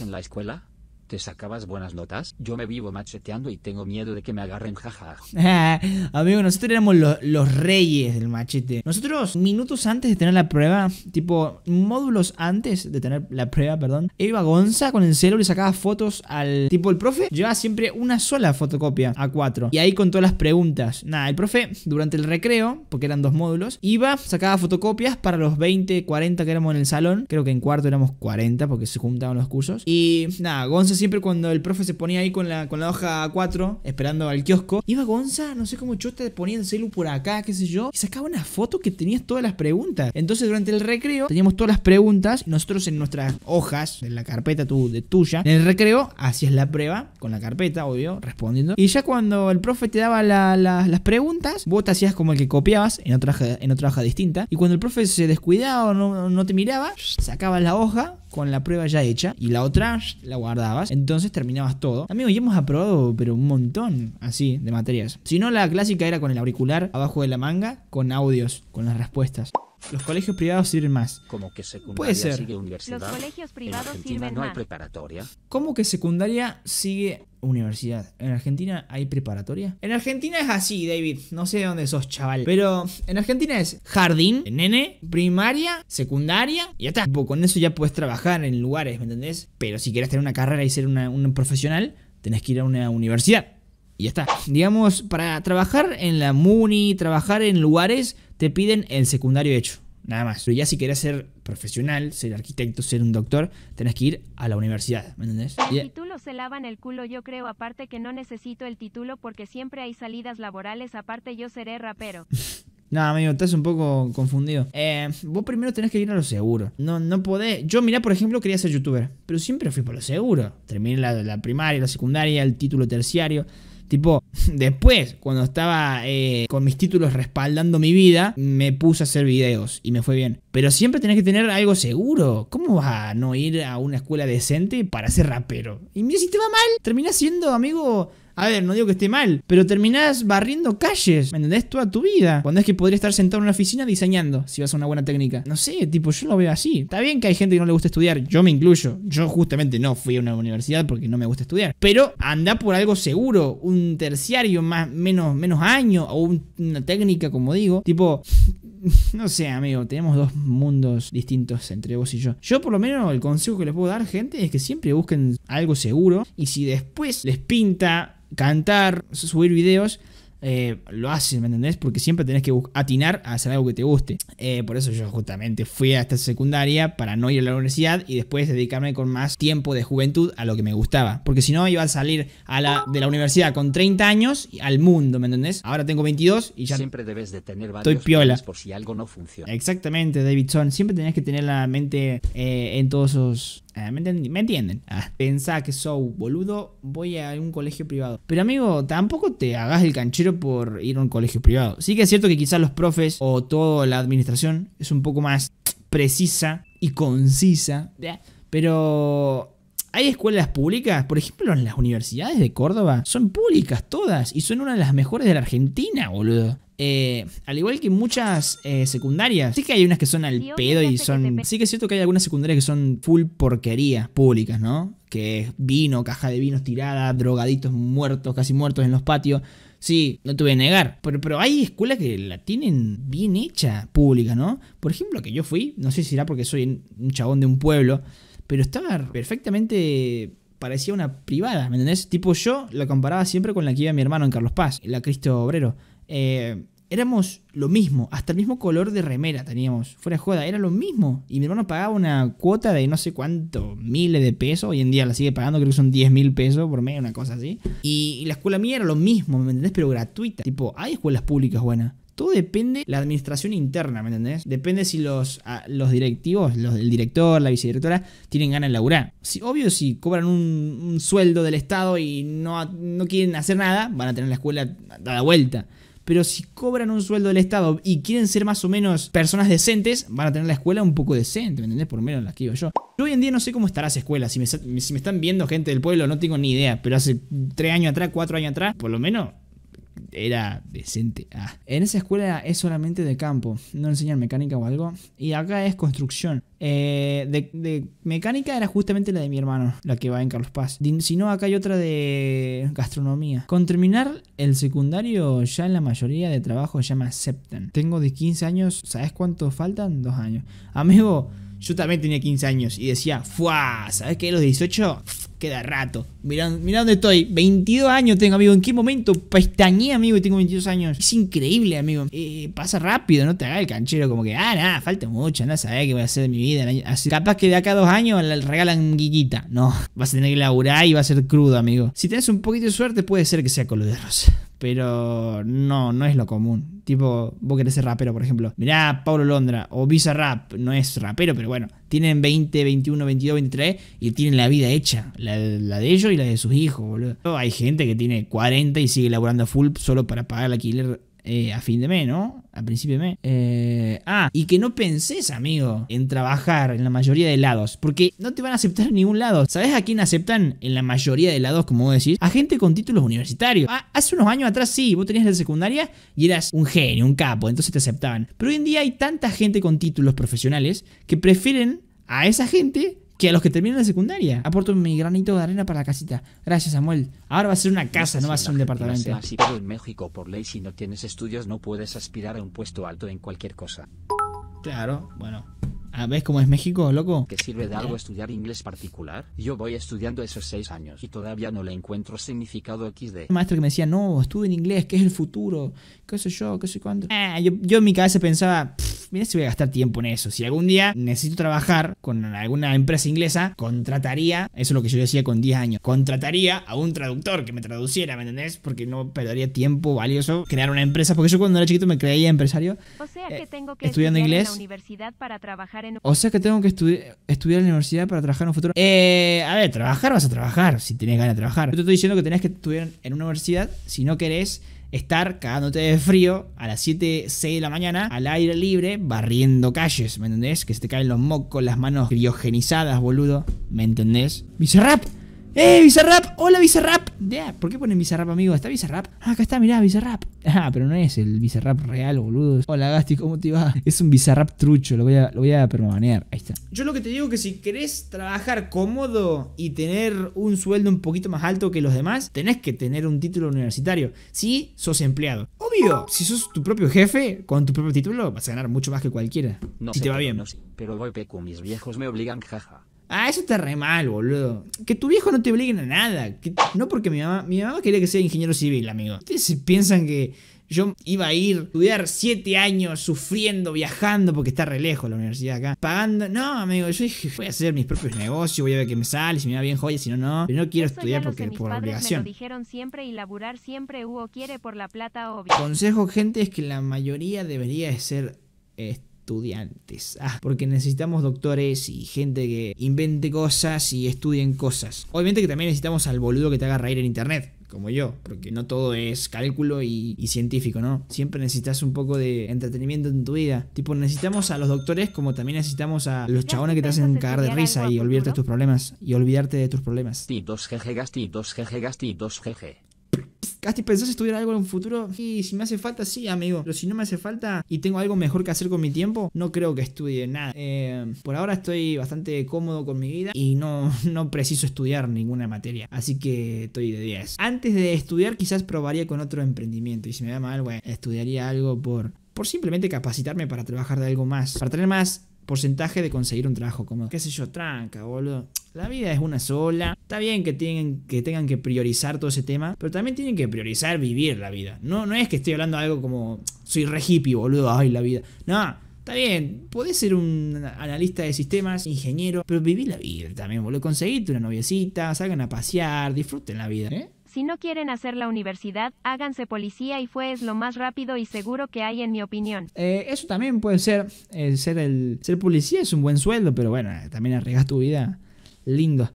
en la escuela ¿Te sacabas buenas notas? Yo me vivo macheteando y tengo miedo de que me agarren, jaja. Amigo, nosotros éramos los, reyes del machete. Nosotros, minutos antes de tener la prueba, tipo, módulos antes de tener la prueba, perdón, iba Gonza con el celular y sacaba fotos al... Tipo, el profe llevaba siempre una sola fotocopia a cuatro. Y ahí con todas las preguntas. Nada, el profe, durante el recreo, porque eran dos módulos, iba, sacaba fotocopias para los 20, 40 que éramos en el salón. Creo que en cuarto éramos 40 porque se juntaban los cursos. Y nada, Gonza siempre cuando el profe se ponía ahí con la, con la hoja 4, esperando al kiosco, iba Gonza, no sé cómo te ponía el celu por acá, qué sé yo, y sacaba una foto que tenías todas las preguntas. Entonces durante el recreo teníamos todas las preguntas, nosotros en nuestras hojas, en la carpeta de tuya, en el recreo hacías la prueba, con la carpeta, obvio, respondiendo. Y ya cuando el profe te daba las preguntas, vos te hacías como el que copiabas en otra, en otra hoja distinta. Y cuando el profe se descuidaba o no, no te miraba, sacabas la hoja con la prueba ya hecha y la otra la guardabas, entonces terminabas todo. Amigo ya hemos aprobado, pero un montón así de materias. Si no, la clásica era con el auricular abajo de la manga, con audios, con las respuestas. Los colegios privados sirven más. Como que secundaria sigue universidad. Los colegios privados sirven no hay ¿Cómo que secundaria sigue universidad? ¿En Argentina hay preparatoria? En Argentina es así, David. No sé de dónde sos, chaval. Pero en Argentina es jardín, nene, primaria, secundaria y ya está. Con eso ya puedes trabajar en lugares, ¿me entendés? Pero si quieres tener una carrera y ser un profesional, tenés que ir a una universidad. Y ya está. Digamos, para trabajar en la MUNI, trabajar en lugares te piden el secundario hecho, nada más. Pero ya si querés ser profesional, ser arquitecto, ser un doctor, tenés que ir a la universidad, ¿me entendés? El título se se lavan el culo, yo creo, aparte que no necesito el título porque siempre hay salidas laborales, aparte yo seré rapero. No, amigo, estás un poco confundido. Eh, vos primero tenés que ir a lo seguro. No, no podés. Yo, mira, por ejemplo, quería ser youtuber, pero siempre fui por lo seguro. Terminé la, la primaria, la secundaria, el título terciario. Tipo, después, cuando estaba eh, con mis títulos respaldando mi vida, me puse a hacer videos y me fue bien. Pero siempre tenés que tener algo seguro. ¿Cómo vas a no ir a una escuela decente para ser rapero? Y mira, si te va mal, terminás siendo, amigo, a ver, no digo que esté mal, pero terminás barriendo calles, ¿me entendés? Toda tu vida. Cuando es que podría estar sentado en una oficina diseñando, si vas a una buena técnica. No sé, tipo, yo lo veo así. Está bien que hay gente que no le gusta estudiar, yo me incluyo. Yo justamente no fui a una universidad porque no me gusta estudiar. Pero anda por algo seguro, un terciario más, menos, menos año, o una técnica, como digo. Tipo, no sé, amigo, tenemos dos mundos distintos entre vos y yo. Yo por lo menos el consejo que les puedo dar, gente, es que siempre busquen algo seguro y si después les pinta cantar, subir videos, eh, lo haces, ¿me entendés? Porque siempre tenés que atinar a hacer algo que te guste. Eh, por eso yo justamente fui a esta secundaria para no ir a la universidad y después dedicarme con más tiempo de juventud a lo que me gustaba. Porque si no, iba a salir a la, de la universidad con 30 años y al mundo, ¿me entendés? Ahora tengo 22 y ya. Siempre debes de tener varios estoy piola. por si algo no funciona. Exactamente, Davidson. Siempre tenés que tener la mente eh, en todos esos Ah, ¿Me, entienden? Ah, pensá que soy boludo, voy a un colegio privado. Pero amigo, tampoco te hagas el canchero por ir a un colegio privado. Sí que es cierto que quizás los profes o toda la administración es un poco más precisa y concisa. Pero hay escuelas públicas, por ejemplo, en las universidades de Córdoba son públicas todas y son una de las mejores de la Argentina, boludo. Eh, al igual que muchas eh, secundarias. Sí que hay unas que son al pedo y son... Sí que es cierto que hay algunas secundarias que son full porquería públicas, ¿no? Que es vino, caja de vinos tirada, drogaditos muertos, casi muertos en los patios. Sí, no te voy a negar. Pero, pero hay escuelas que la tienen bien hecha pública, ¿no? Por ejemplo, que yo fui, no sé si será porque soy un chabón de un pueblo pero estaba perfectamente parecía una privada, ¿me entendés? Tipo yo la comparaba siempre con la que iba mi hermano en Carlos Paz, la Cristo Obrero. Eh, éramos lo mismo, hasta el mismo color de remera teníamos, fuera de joda, era lo mismo. Y mi hermano pagaba una cuota de no sé cuánto, miles de pesos, hoy en día la sigue pagando, creo que son 10 mil pesos por medio, una cosa así. Y, y, la escuela mía era lo mismo, ¿me entendés? Pero gratuita. Tipo, hay escuelas públicas buenas todo depende la administración interna, ¿me entendés? Depende si los, los directivos, los, del director, la vicedirectora, tienen ganas de laburar. obvio, si cobran un, sueldo del Estado y no, no quieren hacer nada, van a tener la escuela dada vuelta pero si cobran un sueldo del Estado y quieren ser más o menos personas decentes, van a tener la escuela un poco decente, ¿me entendés? Por lo menos la que iba yo. Yo hoy en día no sé cómo estará esa escuela, si me, están viendo gente del pueblo no tengo ni idea, pero hace tres años atrás, cuatro años atrás, por lo menos era decente. Ah. En esa escuela es solamente de campo, no enseñan mecánica o algo. Y acá es construcción. Eh, de, mecánica era justamente la de mi hermano, la que va en Carlos Paz. Si no, acá hay otra de gastronomía. Con terminar el secundario, ya en la mayoría de trabajo ya me aceptan. Tengo de 15 años, ¿sabes cuánto faltan? Dos años. Amigo, yo también tenía 15 años y decía, ¡fuah! ¿Sabes qué? Los 18 queda rato. Mirá, dónde estoy. 22 años tengo, amigo. ¿En qué momento pestañé, amigo, y tengo 22 años? Es increíble, amigo. Eh, pasa rápido, no te hagas el canchero como que, ah, nada, falta mucho, no sabés qué voy a hacer de mi vida. Capaz que de acá a dos años le regalan guillita. No, vas a tener que laburar y va a ser crudo, amigo. Si tenés un poquito de suerte, puede ser que sea color de rosa. Pero no, no es lo común. Tipo, vos querés ser rapero, por ejemplo. Mirá, Pablo Londra o Visa Rap. No es rapero, pero bueno, tienen 20, 21, 22, 23 y tienen la vida hecha, la, de ellos y la de sus hijos, boludo. Hay gente que tiene 40 y sigue laburando full solo para pagar el alquiler eh, a fin de mes, ¿no? A principio de mes. Eh, ah, y que no pensés, amigo, en trabajar en la mayoría de lados, porque no te van a aceptar en ningún lado. ¿Sabes a quién aceptan en la mayoría de lados, como vos decís? A gente con títulos universitarios. Ah, hace unos años atrás sí, vos tenías la secundaria y eras un genio, un capo, entonces te aceptaban. Pero hoy en día hay tanta gente con títulos profesionales que prefieren a esa gente que a los que terminan la secundaria. Aporto mi granito de arena para la casita. Gracias, Samuel. Ahora va a ser una casa, no va a ser un departamento. en México, por ley, si no tienes estudios, no puedes aspirar a un puesto alto en cualquier cosa. Claro, bueno. A ah, ¿Ves cómo es México, loco? ¿Qué sirve de algo eh. estudiar inglés particular? Yo voy estudiando esos seis años y todavía no le encuentro significado XD. Un maestro que me decía, no, en inglés, ¿qué es el futuro, qué sé yo, qué sé cuándo. Eh. Ah, yo, en mi cabeza pensaba, mira si voy a gastar tiempo en eso. Si algún día necesito trabajar con alguna empresa inglesa, contrataría, eso es lo que yo decía con 10 años, contrataría a un traductor que me traduciera, ¿me entendés? Porque no perdería tiempo valioso crear una empresa, porque yo cuando era chiquito me creía empresario. O sea que eh, tengo que estudiar En la universidad para trabajar en... O sea que tengo que estudiar en la universidad para trabajar en un futuro. Eh, a ver, trabajar vas a trabajar, si tienes ganas de trabajar. Yo te estoy diciendo que tenés que estudiar en una universidad si no querés estar cagándote de frío a las 7, 6 de la mañana al aire libre barriendo calles, ¿me entendés? Que se te caen los mocos, las manos criogenizadas, boludo, ¿me entendés? ¡Vice-rap! ¡Eh, Bizarrap! ¡Hola, Bizarrap! Ah, ¿Por qué ponen Bizarrap, amigo? ¿Está Bizarrap? Ah, acá está, mirá, Bizarrap. Ah, pero no es el Bizarrap real, boludo. Hola, Gasti, ¿cómo te va? Es un Bizarrap trucho, lo voy a, lo voy a permanear. Ahí está. Yo lo que te digo es que si querés trabajar cómodo y tener un sueldo un poquito más alto que los demás, tenés que tener un título universitario. Si sos empleado. Obvio, si sos tu propio jefe, con tu propio título, vas a ganar mucho más que cualquiera. si te va bien. No pero voy con mis viejos me obligan, jaja. Ah, eso está re mal, boludo. Que tu viejo no te obligue a nada. no porque mi mamá, mi mamá quería que sea ingeniero civil, amigo. Ustedes piensan que yo iba a ir a estudiar siete años sufriendo, viajando, porque está re lejos la universidad acá. Pagando. No, amigo, yo dije, voy a hacer mis propios negocios, voy a ver qué me sale, si me va bien joya, si no, no. Pero no quiero estudiar porque por obligación. dijeron siempre y laburar siempre quiere por la plata Consejo, gente, es que la mayoría debería de ser. Este, estudiantes. Ah, porque necesitamos doctores y gente que invente cosas y estudien cosas. Obviamente que también necesitamos al boludo que te haga reír en internet como yo, porque no todo es cálculo y, científico, ¿no? Siempre necesitas un poco de entretenimiento en tu vida. Tipo, necesitamos a los doctores como también necesitamos a los chabones que te hacen cagar de risa y olvidarte tus problemas. Y olvidarte de tus problemas. Titos jeje, gastitos jeje, gastitos jeje. Casti, ¿pensás estudiar algo en un futuro? Y si me hace falta, sí, amigo. Pero si no me hace falta y tengo algo mejor que hacer con mi tiempo, no creo que estudie nada. Eh, por ahora estoy bastante cómodo con mi vida y no, no preciso estudiar ninguna materia. Así que estoy de 10. Antes de estudiar, quizás probaría con otro emprendimiento. Y si me da mal, bueno, estudiaría algo por, por simplemente capacitarme para trabajar de algo más. Para tener más porcentaje de conseguir un trabajo. cómodo. qué sé yo, tranca, boludo. La vida es una sola. Está bien que, tengan que priorizar todo ese tema, pero también tienen que priorizar vivir la vida. No, no es que esté hablando de algo como soy re hippie, boludo, ay, la vida. No, Está bien, podés ser un analista de sistemas, ingeniero, pero viví la vida también, boludo. Conseguirte una noviecita, salgan a pasear, disfruten la vida, ¿eh? Si no quieren hacer la universidad, háganse policía y fue es lo más rápido y seguro que hay en mi opinión. Eh, eso también puede ser, ser el ser policía es un buen sueldo, pero bueno, también arriesgas tu vida. Lindo.